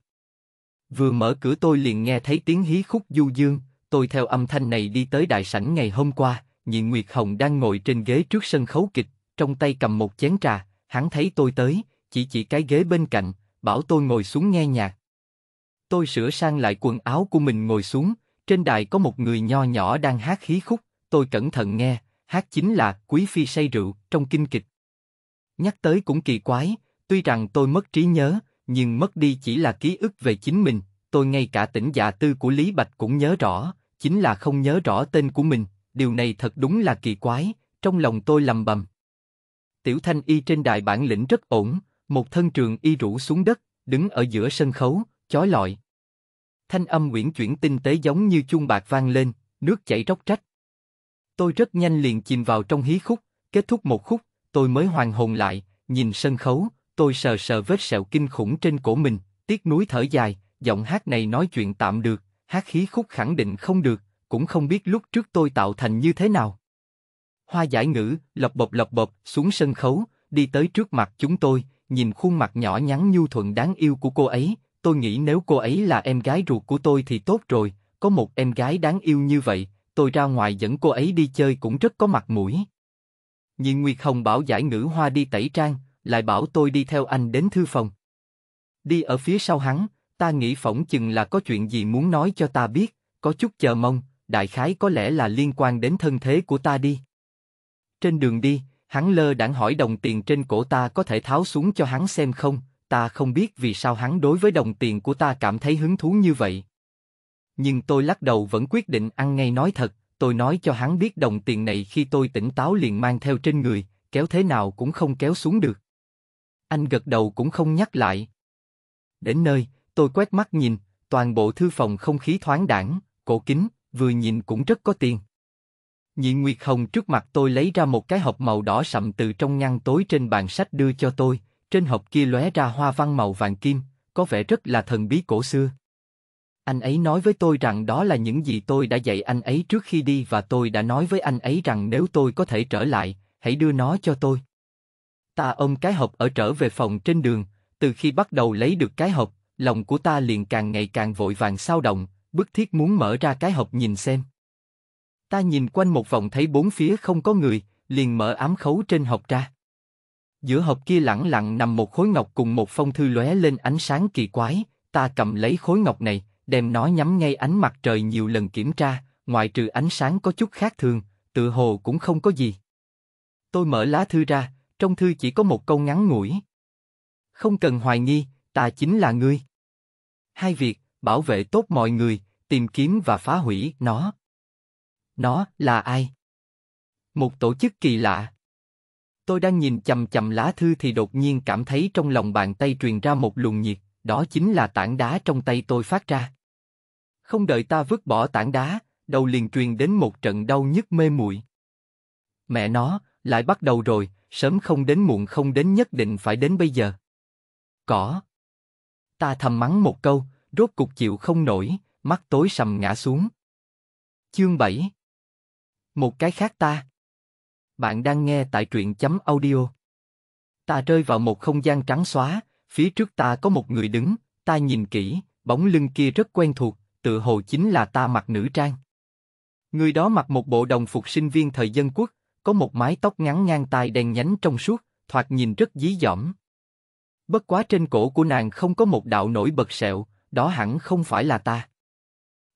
Vừa mở cửa tôi liền nghe thấy tiếng hí khúc du dương, tôi theo âm thanh này đi tới đại sảnh ngày hôm qua, nhìn Nguyệt Hồng đang ngồi trên ghế trước sân khấu kịch, trong tay cầm một chén trà, hắn thấy tôi tới, chỉ chỉ cái ghế bên cạnh, bảo tôi ngồi xuống nghe nhạc. Tôi sửa sang lại quần áo của mình ngồi xuống, trên đài có một người nho nhỏ đang hát hí khúc, tôi cẩn thận nghe, hát chính là Quý Phi say rượu trong kinh kịch. Nhắc tới cũng kỳ quái, Tuy rằng tôi mất trí nhớ, nhưng mất đi chỉ là ký ức về chính mình, tôi ngay cả tỉnh dạ tư của Lý Bạch cũng nhớ rõ, chính là không nhớ rõ tên của mình, điều này thật đúng là kỳ quái, trong lòng tôi lầm bầm. Tiểu Thanh Y trên đài bản lĩnh rất ổn, một thân trường y rũ xuống đất, đứng ở giữa sân khấu, chói lọi. Thanh âm uyển chuyển tinh tế giống như chuông bạc vang lên, nước chảy róc rách. Tôi rất nhanh liền chìm vào trong hí khúc, kết thúc một khúc, tôi mới hoàn hồn lại, nhìn sân khấu, tôi sờ sờ vết sẹo kinh khủng trên cổ mình, tiếc núi thở dài, giọng hát này nói chuyện tạm được, hát khí khúc khẳng định không được, cũng không biết lúc trước tôi tạo thành như thế nào. Hoa giải ngữ, lọc bọc lọc bọc, xuống sân khấu, đi tới trước mặt chúng tôi, nhìn khuôn mặt nhỏ nhắn nhu thuận đáng yêu của cô ấy, tôi nghĩ nếu cô ấy là em gái ruột của tôi thì tốt rồi, có một em gái đáng yêu như vậy, tôi ra ngoài dẫn cô ấy đi chơi cũng rất có mặt mũi. Nhưng Nguyệt Hồng bảo giải ngữ hoa đi tẩy trang, lại bảo tôi đi theo anh đến thư phòng. Đi ở phía sau hắn, ta nghĩ phỏng chừng là có chuyện gì muốn nói cho ta biết, có chút chờ mong, đại khái có lẽ là liên quan đến thân thế của ta đi. Trên đường đi, hắn lơ đãng hỏi đồng tiền trên cổ ta có thể tháo xuống cho hắn xem không, ta không biết vì sao hắn đối với đồng tiền của ta cảm thấy hứng thú như vậy. Nhưng tôi lắc đầu vẫn quyết định ăn ngay nói thật, tôi nói cho hắn biết đồng tiền này khi tôi tỉnh táo liền mang theo trên người, kéo thế nào cũng không kéo xuống được. Anh gật đầu cũng không nhắc lại. Đến nơi, tôi quét mắt nhìn, toàn bộ thư phòng không khí thoáng đẳng, cổ kính, vừa nhìn cũng rất có tiền. Nhị Nguyệt Hồng trước mặt tôi lấy ra một cái hộp màu đỏ sậm từ trong ngăn tối trên bàn sách đưa cho tôi, trên hộp kia lóe ra hoa văn màu vàng kim, có vẻ rất là thần bí cổ xưa. Anh ấy nói với tôi rằng đó là những gì tôi đã dạy anh ấy trước khi đi và tôi đã nói với anh ấy rằng nếu tôi có thể trở lại, hãy đưa nó cho tôi. Ta ôm cái hộp ở trở về phòng trên đường, từ khi bắt đầu lấy được cái hộp, lòng của ta liền càng ngày càng vội vàng sao động, bức thiết muốn mở ra cái hộp nhìn xem. Ta nhìn quanh một vòng thấy bốn phía không có người, liền mở ám khấu trên hộp ra. Giữa hộp kia lặng lặng nằm một khối ngọc cùng một phong thư lóe lên ánh sáng kỳ quái, ta cầm lấy khối ngọc này, đem nó nhắm ngay ánh mặt trời nhiều lần kiểm tra, ngoại trừ ánh sáng có chút khác thường, tựa hồ cũng không có gì. Tôi mở lá thư ra, trong thư chỉ có một câu ngắn ngủi. Không cần hoài nghi, ta chính là ngươi. Hai việc, bảo vệ tốt mọi người, tìm kiếm và phá hủy nó. Nó là ai? Một tổ chức kỳ lạ. Tôi đang nhìn chầm chầm lá thư thì đột nhiên cảm thấy trong lòng bàn tay truyền ra một luồng nhiệt, đó chính là tảng đá trong tay tôi phát ra. Không đợi ta vứt bỏ tảng đá, đầu liền truyền đến một trận đau nhức mê muội. Mẹ nó, lại bắt đầu rồi, sớm không đến muộn không đến nhất định phải đến bây giờ. Cỏ. Ta thầm mắng một câu, rốt cục chịu không nổi, mắt tối sầm ngã xuống. Chương 7 Một cái khác ta Bạn đang nghe tại truyện chấm audio. Ta rơi vào một không gian trắng xóa, phía trước ta có một người đứng, ta nhìn kỹ, bóng lưng kia rất quen thuộc, tựa hồ chính là ta mặc nữ trang. Người đó mặc một bộ đồng phục sinh viên thời dân quốc, có một mái tóc ngắn ngang tai đen nhánh trong suốt, thoạt nhìn rất dí dỏm. Bất quá trên cổ của nàng không có một đạo nổi bật sẹo, đó hẳn không phải là ta.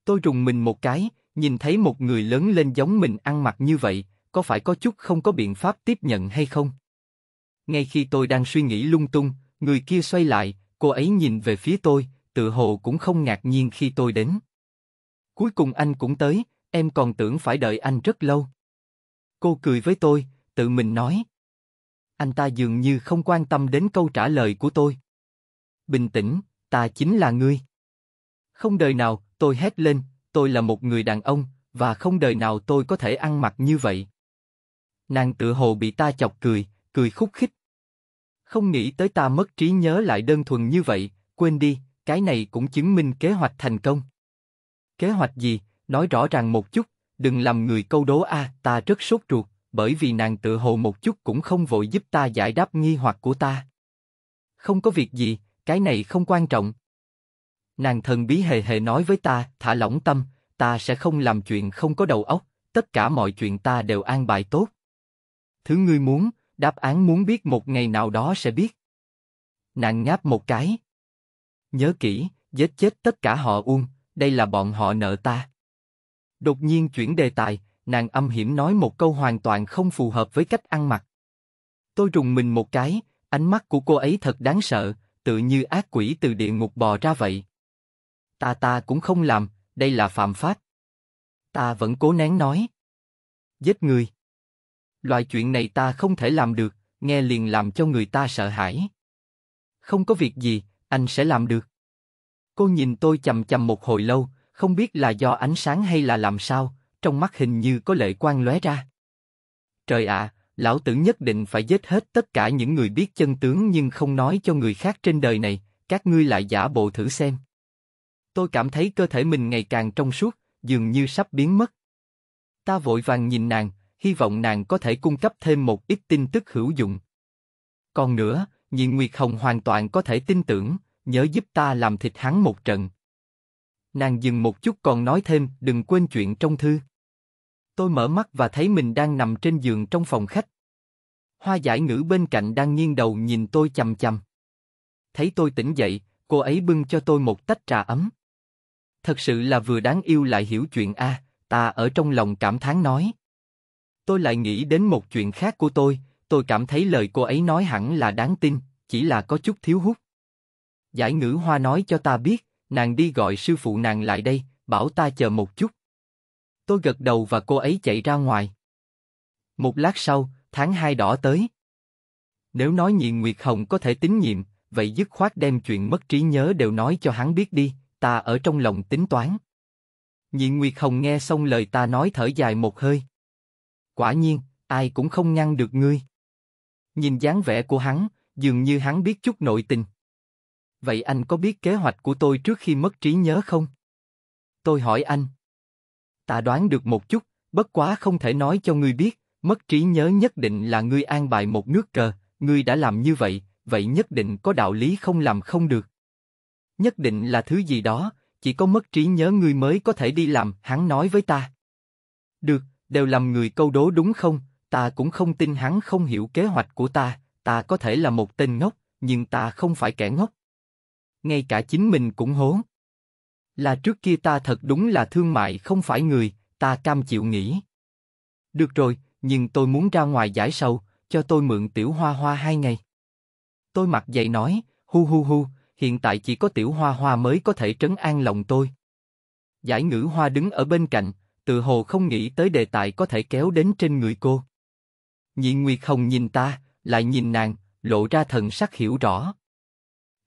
Tôi rùng mình một cái, nhìn thấy một người lớn lên giống mình ăn mặc như vậy, có phải có chút không có biện pháp tiếp nhận hay không? Ngay khi tôi đang suy nghĩ lung tung, người kia xoay lại, cô ấy nhìn về phía tôi, tự hồ cũng không ngạc nhiên khi tôi đến. Cuối cùng anh cũng tới, em còn tưởng phải đợi anh rất lâu. Cô cười với tôi, tự mình nói. Anh ta dường như không quan tâm đến câu trả lời của tôi. Bình tĩnh, ta chính là ngươi. Không đời nào, tôi hét lên, tôi là một người đàn ông, và không đời nào tôi có thể ăn mặc như vậy. Nàng tự hồ bị ta chọc cười, cười khúc khích. Không nghĩ tới ta mất trí nhớ lại đơn thuần như vậy, quên đi, cái này cũng chứng minh kế hoạch thành công. Kế hoạch gì, nói rõ ràng một chút, đừng làm người câu đố a, à, ta rất sốt ruột, bởi vì nàng tự hồ một chút cũng không vội giúp ta giải đáp nghi hoặc của ta. Không có việc gì, cái này không quan trọng. Nàng thần bí hề hề nói với ta, thả lỏng tâm, ta sẽ không làm chuyện không có đầu óc, tất cả mọi chuyện ta đều an bài tốt. Thứ ngươi muốn, đáp án muốn biết một ngày nào đó sẽ biết. Nàng ngáp một cái. Nhớ kỹ, giết chết tất cả họ uông, đây là bọn họ nợ ta. Đột nhiên chuyển đề tài, nàng âm hiểm nói một câu hoàn toàn không phù hợp với cách ăn mặc. Tôi rùng mình một cái, ánh mắt của cô ấy thật đáng sợ, tự như ác quỷ từ địa ngục bò ra vậy. Ta ta cũng không làm, đây là phạm pháp. Ta vẫn cố nén nói. Giết người. Loại chuyện này ta không thể làm được, nghe liền làm cho người ta sợ hãi. Không có việc gì, anh sẽ làm được. Cô nhìn tôi chầm chầm một hồi lâu, không biết là do ánh sáng hay là làm sao, trong mắt hình như có lệ quang lóe ra. Trời ạ, lão tử nhất định phải giết hết tất cả những người biết chân tướng nhưng không nói cho người khác trên đời này, các ngươi lại giả bộ thử xem. Tôi cảm thấy cơ thể mình ngày càng trong suốt, dường như sắp biến mất. Ta vội vàng nhìn nàng, hy vọng nàng có thể cung cấp thêm một ít tin tức hữu dụng. Còn nữa, Nhị Nguyệt Hồng hoàn toàn có thể tin tưởng, nhớ giúp ta làm thịt hắn một trận, Nàng dừng một chút còn nói thêm, đừng quên chuyện trong thư. Tôi mở mắt và thấy mình đang nằm trên giường trong phòng khách. Hoa giải ngữ bên cạnh đang nghiêng đầu nhìn tôi chầm chầm. Thấy tôi tỉnh dậy, cô ấy bưng cho tôi một tách trà ấm. Thật sự là vừa đáng yêu lại hiểu chuyện a, ta ở trong lòng cảm thán nói. Tôi lại nghĩ đến một chuyện khác của tôi, tôi cảm thấy lời cô ấy nói hẳn là đáng tin, chỉ là có chút thiếu hút. Giải ngữ hoa nói cho ta biết, nàng đi gọi sư phụ nàng lại đây, bảo ta chờ một chút. Tôi gật đầu và cô ấy chạy ra ngoài. Một lát sau, tháng hai đỏ tới. Nếu nói Nhịn Nguyệt Hồng có thể tín nhiệm, vậy dứt khoát đem chuyện mất trí nhớ đều nói cho hắn biết đi, ta ở trong lòng tính toán. Nhịn Nguyệt Hồng nghe xong lời ta nói thở dài một hơi. Quả nhiên, ai cũng không ngăn được ngươi. Nhìn dáng vẻ của hắn, dường như hắn biết chút nội tình. Vậy anh có biết kế hoạch của tôi trước khi mất trí nhớ không? Tôi hỏi anh. Ta đoán được một chút, bất quá không thể nói cho ngươi biết, mất trí nhớ nhất định là ngươi an bài một nước cờ, ngươi đã làm như vậy, vậy nhất định có đạo lý không làm không được. Nhất định là thứ gì đó, chỉ có mất trí nhớ ngươi mới có thể đi làm, hắn nói với ta. Được, đều làm người câu đố đúng không? Ta cũng không tin hắn không hiểu kế hoạch của ta, ta có thể là một tên ngốc, nhưng ta không phải kẻ ngốc ngay cả chính mình cũng hố. Là trước kia ta thật đúng là thương mại không phải người, ta cam chịu nghĩ. Được rồi, nhưng tôi muốn ra ngoài giải sầu, cho tôi mượn tiểu hoa hoa hai ngày. Tôi mặc dậy nói, hu hu hu, hiện tại chỉ có tiểu hoa hoa mới có thể trấn an lòng tôi. Giải ngữ hoa đứng ở bên cạnh, tự hồ không nghĩ tới đề tài có thể kéo đến trên người cô. Nhị Nguyệt Hồng nhìn ta, lại nhìn nàng, lộ ra thần sắc hiểu rõ.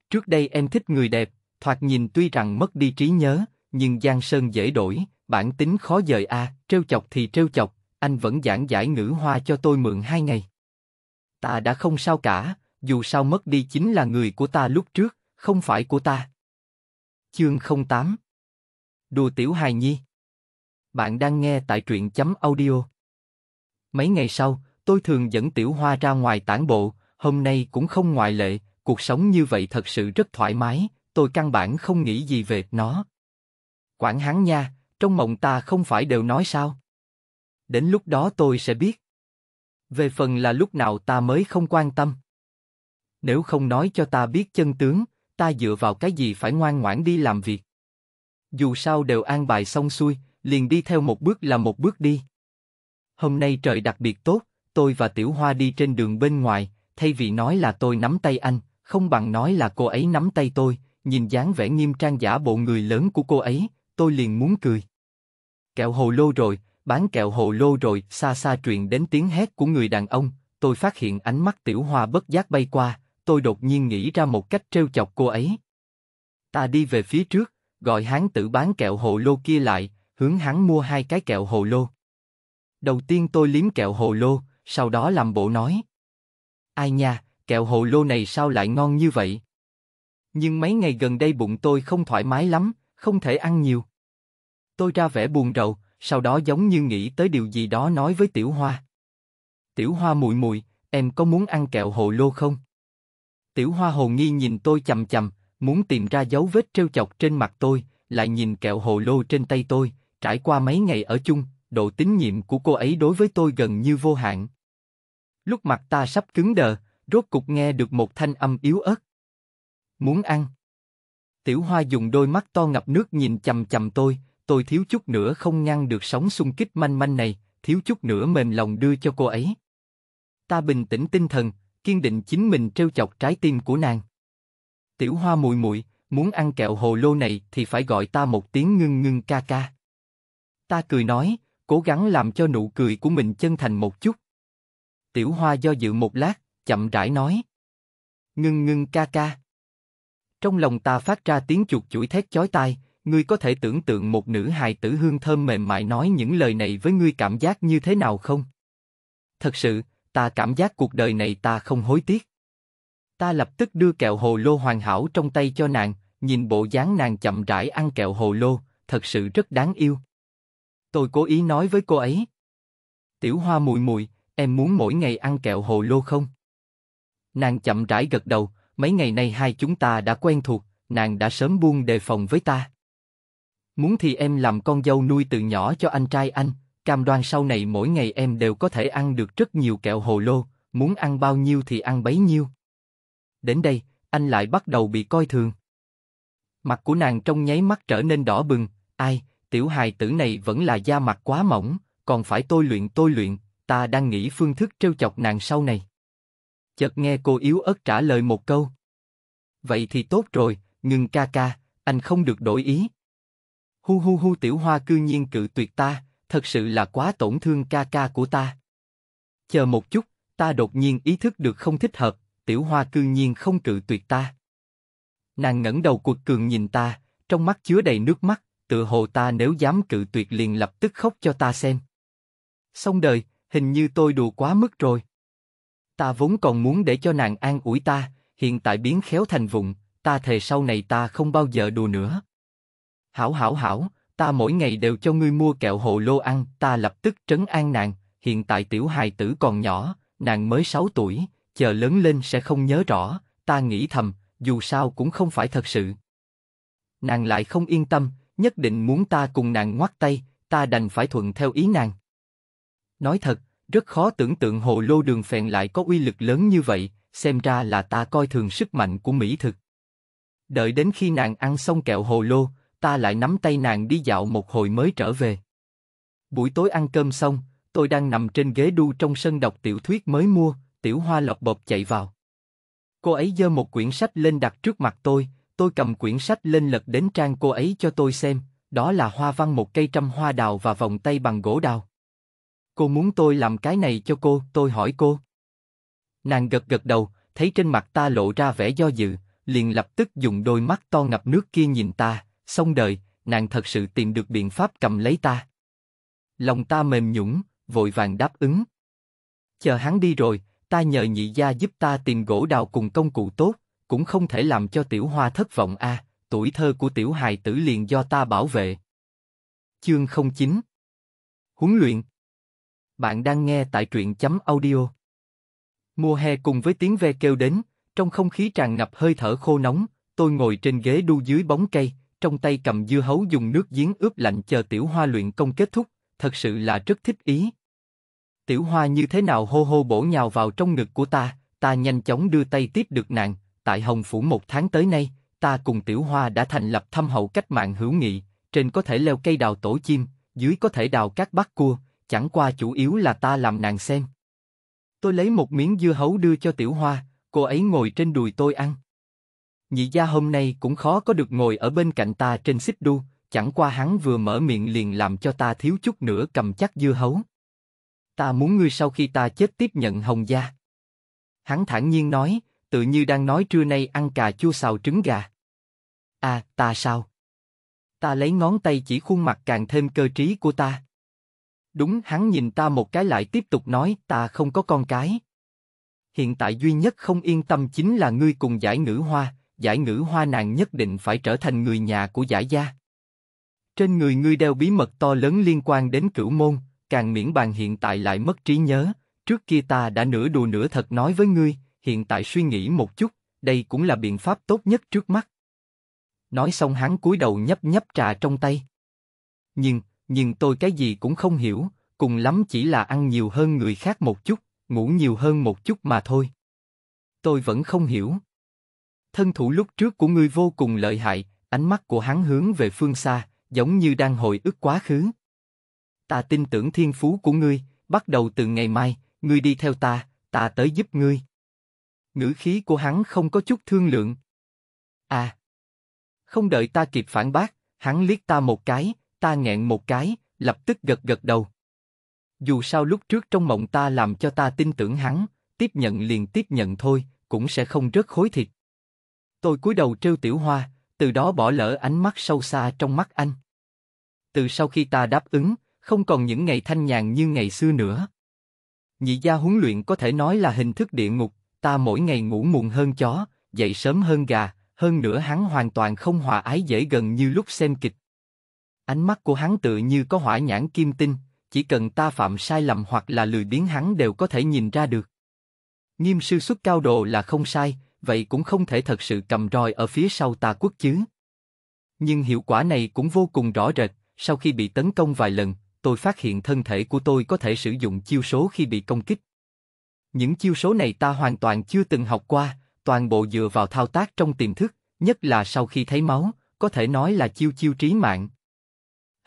Trước đây em thích người đẹp, thoạt nhìn tuy rằng mất đi trí nhớ, nhưng Giang Sơn dễ đổi, bản tính khó dời a, à, trêu chọc thì trêu chọc, anh vẫn giảng giải ngữ hoa cho tôi mượn hai ngày. Ta đã không sao cả, dù sao mất đi chính là người của ta lúc trước, không phải của ta. Chương 08 Đùa Tiểu Hài Nhi Bạn đang nghe tại truyện chấm audio. Mấy ngày sau, tôi thường dẫn Tiểu Hoa ra ngoài tản bộ, hôm nay cũng không ngoại lệ, cuộc sống như vậy thật sự rất thoải mái, tôi căn bản không nghĩ gì về nó. Quản hắn nha, trong mộng ta không phải đều nói sao? Đến lúc đó tôi sẽ biết. Về phần là lúc nào ta mới không quan tâm. Nếu không nói cho ta biết chân tướng, ta dựa vào cái gì phải ngoan ngoãn đi làm việc. Dù sao đều an bài xong xuôi, liền đi theo một bước là một bước đi. Hôm nay trời đặc biệt tốt, tôi và Tiểu Hoa đi trên đường bên ngoài, thay vì nói là tôi nắm tay anh, không bằng nói là cô ấy nắm tay tôi, nhìn dáng vẻ nghiêm trang giả bộ người lớn của cô ấy, tôi liền muốn cười. Kẹo hồ lô rồi, bán kẹo hồ lô rồi, xa xa truyền đến tiếng hét của người đàn ông, tôi phát hiện ánh mắt tiểu hoa bất giác bay qua, tôi đột nhiên nghĩ ra một cách trêu chọc cô ấy. Ta đi về phía trước, gọi hán tử bán kẹo hồ lô kia lại, hướng hắn mua hai cái kẹo hồ lô. Đầu tiên tôi liếm kẹo hồ lô, sau đó làm bộ nói. Ai nha, kẹo hồ lô này sao lại ngon như vậy? Nhưng mấy ngày gần đây bụng tôi không thoải mái lắm, không thể ăn nhiều. Tôi ra vẻ buồn rầu, sau đó giống như nghĩ tới điều gì đó nói với Tiểu Hoa. Tiểu Hoa mùi mùi, em có muốn ăn kẹo hồ lô không? Tiểu Hoa hồ nghi nhìn tôi chầm chầm, muốn tìm ra dấu vết trêu chọc trên mặt tôi, lại nhìn kẹo hồ lô trên tay tôi, trải qua mấy ngày ở chung, độ tín nhiệm của cô ấy đối với tôi gần như vô hạn. Lúc mặt ta sắp cứng đờ, rốt cục nghe được một thanh âm yếu ớt. Muốn ăn. Tiểu Hoa dùng đôi mắt to ngập nước nhìn chầm chầm tôi, tôi thiếu chút nữa không ngăn được sóng xung kích manh manh này, thiếu chút nữa mềm lòng đưa cho cô ấy. Ta bình tĩnh tinh thần, kiên định chính mình trêu chọc trái tim của nàng. Tiểu Hoa mùi mùi, muốn ăn kẹo hồ lô này thì phải gọi ta một tiếng ngưng ngưng ca ca. Ta cười nói, cố gắng làm cho nụ cười của mình chân thành một chút. Tiểu Hoa do dự một lát, chậm rãi nói. Ngưng ngưng ca ca. Trong lòng ta phát ra tiếng chuột chuỗi thét chói tai, ngươi có thể tưởng tượng một nữ hài tử hương thơm mềm mại nói những lời này với ngươi cảm giác như thế nào không? Thật sự, ta cảm giác cuộc đời này ta không hối tiếc. Ta lập tức đưa kẹo hồ lô hoàn hảo trong tay cho nàng, nhìn bộ dáng nàng chậm rãi ăn kẹo hồ lô, thật sự rất đáng yêu. Tôi cố ý nói với cô ấy. Tiểu hoa mùi mùi, em muốn mỗi ngày ăn kẹo hồ lô không? Nàng chậm rãi gật đầu, mấy ngày nay hai chúng ta đã quen thuộc, nàng đã sớm buông đề phòng với ta. Muốn thì em làm con dâu nuôi từ nhỏ cho anh trai anh, cam đoan sau này mỗi ngày em đều có thể ăn được rất nhiều kẹo hồ lô, muốn ăn bao nhiêu thì ăn bấy nhiêu. Đến đây, anh lại bắt đầu bị coi thường. Mặt của nàng trong nháy mắt trở nên đỏ bừng, ai, tiểu hài tử này vẫn là da mặt quá mỏng, còn phải tôi luyện tôi luyện, ta đang nghĩ phương thức trêu chọc nàng sau này chợt nghe cô yếu ớt trả lời một câu. Vậy thì tốt rồi, ngừng ca ca, anh không được đổi ý. Hu hu hu tiểu hoa cư nhiên cự tuyệt ta, thật sự là quá tổn thương ca ca của ta. Chờ một chút, ta đột nhiên ý thức được không thích hợp, tiểu hoa cư nhiên không cự tuyệt ta. Nàng ngẩng đầu cuột cường nhìn ta, trong mắt chứa đầy nước mắt, tựa hồ ta nếu dám cự tuyệt liền lập tức khóc cho ta xem. Xong đời, hình như tôi đùa quá mức rồi. Ta vốn còn muốn để cho nàng an ủi ta, hiện tại biến khéo thành vụng, ta thề sau này ta không bao giờ đùa nữa. Hảo hảo hảo, ta mỗi ngày đều cho ngươi mua kẹo hồ lô ăn, ta lập tức trấn an nàng, hiện tại tiểu hài tử còn nhỏ, nàng mới 6 tuổi, chờ lớn lên sẽ không nhớ rõ, ta nghĩ thầm, dù sao cũng không phải thật sự. Nàng lại không yên tâm, nhất định muốn ta cùng nàng ngoắt tay, ta đành phải thuận theo ý nàng. Nói thật, rất khó tưởng tượng hồ lô đường phèn lại có uy lực lớn như vậy, xem ra là ta coi thường sức mạnh của mỹ thực. Đợi đến khi nàng ăn xong kẹo hồ lô, ta lại nắm tay nàng đi dạo một hồi mới trở về. Buổi tối ăn cơm xong, tôi đang nằm trên ghế đu trong sân đọc tiểu thuyết mới mua, tiểu hoa lọc bọc chạy vào. Cô ấy giơ một quyển sách lên đặt trước mặt tôi, tôi cầm quyển sách lên lật đến trang cô ấy cho tôi xem, đó là hoa văn một cây trăm hoa đào và vòng tay bằng gỗ đào. Cô muốn tôi làm cái này cho cô, tôi hỏi cô. Nàng gật gật đầu, thấy trên mặt ta lộ ra vẻ do dự, liền lập tức dùng đôi mắt to ngập nước kia nhìn ta, xong đời, nàng thật sự tìm được biện pháp cầm lấy ta. Lòng ta mềm nhũng, vội vàng đáp ứng. Chờ hắn đi rồi, ta nhờ nhị gia giúp ta tìm gỗ đào cùng công cụ tốt, cũng không thể làm cho tiểu hoa thất vọng a. À, tuổi thơ của tiểu hài tử liền do ta bảo vệ. Chương 09 Huấn luyện bạn đang nghe tại truyện chấm audio. Mùa hè cùng với tiếng ve kêu đến, trong không khí tràn ngập hơi thở khô nóng, tôi ngồi trên ghế đu dưới bóng cây, trong tay cầm dưa hấu dùng nước giếng ướp lạnh chờ tiểu hoa luyện công kết thúc, thật sự là rất thích ý. Tiểu hoa như thế nào hô hô bổ nhào vào trong ngực của ta, ta nhanh chóng đưa tay tiếp được nàng, tại Hồng Phủ một tháng tới nay, ta cùng tiểu hoa đã thành lập thâm hậu cách mạng hữu nghị, trên có thể leo cây đào tổ chim, dưới có thể đào các bắt cua, chẳng qua chủ yếu là ta làm nàng xem. Tôi lấy một miếng dưa hấu đưa cho Tiểu Hoa, cô ấy ngồi trên đùi tôi ăn. Nhị gia hôm nay cũng khó có được ngồi ở bên cạnh ta trên xích đu, chẳng qua hắn vừa mở miệng liền làm cho ta thiếu chút nữa cầm chắc dưa hấu. Ta muốn ngươi sau khi ta chết tiếp nhận hồng gia. Hắn thản nhiên nói, tự như đang nói trưa nay ăn cà chua xào trứng gà. À, ta sao? Ta lấy ngón tay chỉ khuôn mặt càng thêm cơ trí của ta. Đúng hắn nhìn ta một cái lại tiếp tục nói ta không có con cái. Hiện tại duy nhất không yên tâm chính là ngươi cùng giải ngữ hoa, giải ngữ hoa nàng nhất định phải trở thành người nhà của giải gia. Trên người ngươi đeo bí mật to lớn liên quan đến cửu môn, càng miễn bàn hiện tại lại mất trí nhớ, trước kia ta đã nửa đùa nửa thật nói với ngươi, hiện tại suy nghĩ một chút, đây cũng là biện pháp tốt nhất trước mắt. Nói xong hắn cúi đầu nhấp nhấp trà trong tay. Nhưng, nhưng tôi cái gì cũng không hiểu, cùng lắm chỉ là ăn nhiều hơn người khác một chút, ngủ nhiều hơn một chút mà thôi. Tôi vẫn không hiểu. Thân thủ lúc trước của ngươi vô cùng lợi hại, ánh mắt của hắn hướng về phương xa, giống như đang hồi ức quá khứ. Ta tin tưởng thiên phú của ngươi, bắt đầu từ ngày mai, ngươi đi theo ta, ta tới giúp ngươi. Ngữ khí của hắn không có chút thương lượng. À! Không đợi ta kịp phản bác, hắn liếc ta một cái, ta nghẹn một cái, lập tức gật gật đầu. Dù sao lúc trước trong mộng ta làm cho ta tin tưởng hắn, tiếp nhận liền tiếp nhận thôi, cũng sẽ không rớt khối thịt. Tôi cúi đầu trêu tiểu hoa, từ đó bỏ lỡ ánh mắt sâu xa trong mắt anh. Từ sau khi ta đáp ứng, không còn những ngày thanh nhàn như ngày xưa nữa. Nhị gia huấn luyện có thể nói là hình thức địa ngục, ta mỗi ngày ngủ muộn hơn chó, dậy sớm hơn gà, hơn nữa hắn hoàn toàn không hòa ái dễ gần như lúc xem kịch. Ánh mắt của hắn tự như có hỏa nhãn kim tinh, chỉ cần ta phạm sai lầm hoặc là lười biến hắn đều có thể nhìn ra được. Nghiêm sư xuất cao độ là không sai, vậy cũng không thể thật sự cầm roi ở phía sau ta quốc chứ. Nhưng hiệu quả này cũng vô cùng rõ rệt, sau khi bị tấn công vài lần, tôi phát hiện thân thể của tôi có thể sử dụng chiêu số khi bị công kích. Những chiêu số này ta hoàn toàn chưa từng học qua, toàn bộ dựa vào thao tác trong tiềm thức, nhất là sau khi thấy máu, có thể nói là chiêu chiêu trí mạng.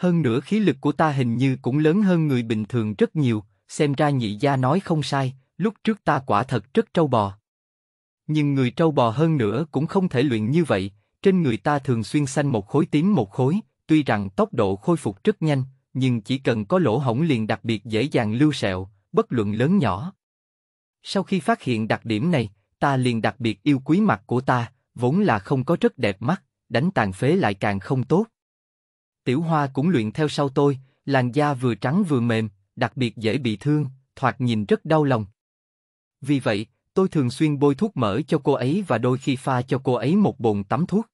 Hơn nữa khí lực của ta hình như cũng lớn hơn người bình thường rất nhiều, xem ra nhị gia nói không sai, lúc trước ta quả thật rất trâu bò. Nhưng người trâu bò hơn nữa cũng không thể luyện như vậy, trên người ta thường xuyên xanh một khối tím một khối, tuy rằng tốc độ khôi phục rất nhanh, nhưng chỉ cần có lỗ hổng liền đặc biệt dễ dàng lưu sẹo, bất luận lớn nhỏ. Sau khi phát hiện đặc điểm này, ta liền đặc biệt yêu quý mặt của ta, vốn là không có rất đẹp mắt, đánh tàn phế lại càng không tốt, Tiểu Hoa cũng luyện theo sau tôi, làn da vừa trắng vừa mềm, đặc biệt dễ bị thương, thoạt nhìn rất đau lòng. Vì vậy, tôi thường xuyên bôi thuốc mỡ cho cô ấy và đôi khi pha cho cô ấy một bồn tắm thuốc.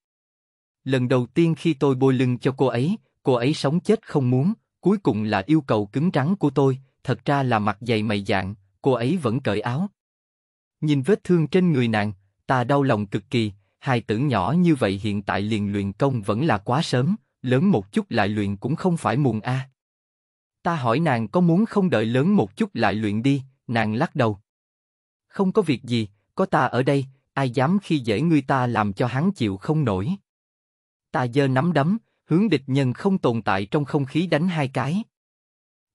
Lần đầu tiên khi tôi bôi lưng cho cô ấy, cô ấy sống chết không muốn, cuối cùng là yêu cầu cứng rắn của tôi, thật ra là mặt dày mày dạng, cô ấy vẫn cởi áo. Nhìn vết thương trên người nàng, ta đau lòng cực kỳ, Hai tử nhỏ như vậy hiện tại liền luyện công vẫn là quá sớm, lớn một chút lại luyện cũng không phải muộn a. Ta hỏi nàng có muốn không đợi lớn một chút lại luyện đi, nàng lắc đầu. Không có việc gì, có ta ở đây, ai dám khi dễ ngươi ta làm cho hắn chịu không nổi. Ta giơ nắm đấm, hướng địch nhân không tồn tại trong không khí đánh hai cái.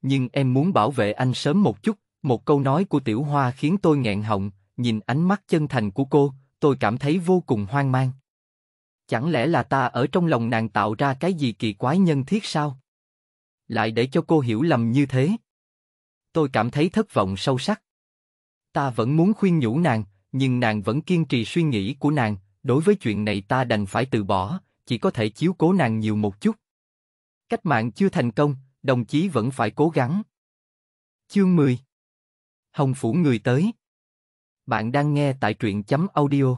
Nhưng em muốn bảo vệ anh sớm một chút, một câu nói của tiểu hoa khiến tôi nghẹn họng, nhìn ánh mắt chân thành của cô, tôi cảm thấy vô cùng hoang mang. Chẳng lẽ là ta ở trong lòng nàng tạo ra cái gì kỳ quái nhân thiết sao? Lại để cho cô hiểu lầm như thế. Tôi cảm thấy thất vọng sâu sắc. Ta vẫn muốn khuyên nhủ nàng, nhưng nàng vẫn kiên trì suy nghĩ của nàng, đối với chuyện này ta đành phải từ bỏ, chỉ có thể chiếu cố nàng nhiều một chút. Cách mạng chưa thành công, đồng chí vẫn phải cố gắng. Chương 10 Hồng Phủ Người Tới Bạn đang nghe tại truyện chấm audio